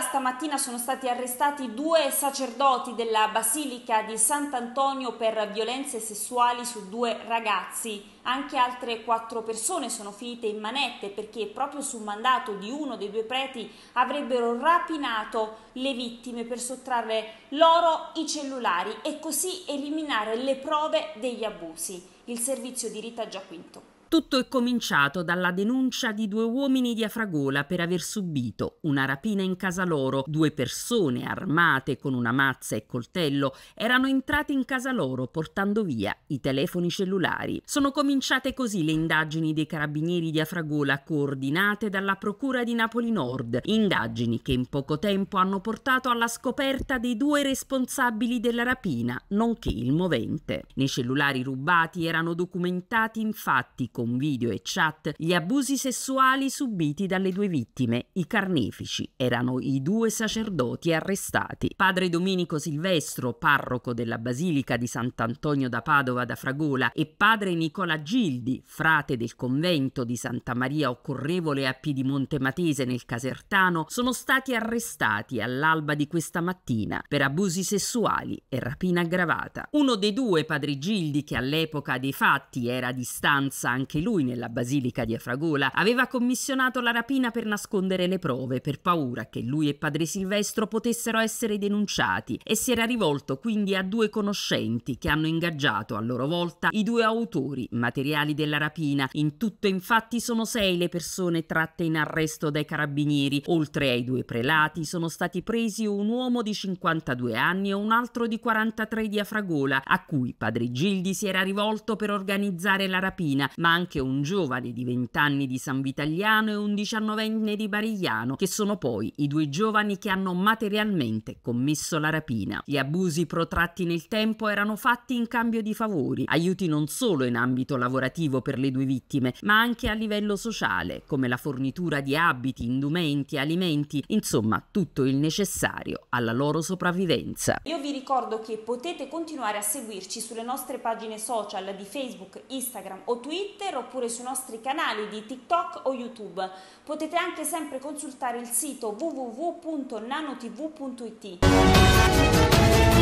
stamattina sono stati arrestati due sacerdoti della Basilica di Sant'Antonio per violenze sessuali su due ragazzi. Anche altre quattro persone sono finite in manette perché proprio su mandato di uno dei due preti avrebbero rapinato le vittime per sottrarre loro i cellulari e così eliminare le prove degli abusi. Il servizio di Rita Giaquinto. Tutto è cominciato dalla denuncia di due uomini di Afragola per aver subito una rapina in casa loro. Due persone armate con una mazza e coltello erano entrate in casa loro portando via i telefoni cellulari. Sono cominciate così le indagini dei carabinieri di Afragola coordinate dalla Procura di Napoli Nord, indagini che in poco tempo hanno portato alla scoperta dei due responsabili della rapina, nonché il movente. Nei cellulari rubati erano documentati infatti con video e chat gli abusi sessuali subiti dalle due vittime, i carnefici. Erano i due sacerdoti arrestati. Padre Domenico Silvestro, parroco della Basilica di Sant'Antonio da Padova da Fragola, e padre Nicola Gildi, frate del convento di Santa Maria Occorrevole a Piedimonte Matese nel Casertano, sono stati arrestati all'alba di questa mattina per abusi sessuali e rapina aggravata. Uno dei due, padre Gildi, che all'epoca dei fatti era a distanza anche anche lui nella basilica di Afragola, aveva commissionato la rapina per nascondere le prove, per paura che lui e padre Silvestro potessero essere denunciati e si era rivolto quindi a due conoscenti che hanno ingaggiato a loro volta i due autori materiali della rapina. In tutto infatti sono sei le persone tratte in arresto dai carabinieri, oltre ai due prelati sono stati presi un uomo di 52 anni e un altro di 43 di Afragola, a cui padre Gildi si era rivolto per organizzare la rapina, ma anche un giovane di 20 anni di San Vitaliano e un diciannovenne di Barigliano, che sono poi i due giovani che hanno materialmente commesso la rapina. Gli abusi protratti nel tempo erano fatti in cambio di favori, aiuti non solo in ambito lavorativo per le due vittime, ma anche a livello sociale, come la fornitura di abiti, indumenti, alimenti, insomma tutto il necessario alla loro sopravvivenza. Io vi ricordo che potete continuare a seguirci sulle nostre pagine social di Facebook, Instagram o Twitter Sera oppure sui nostri canali di TikTok o YouTube. Potete anche sempre consultare il sito www.nanotv.it.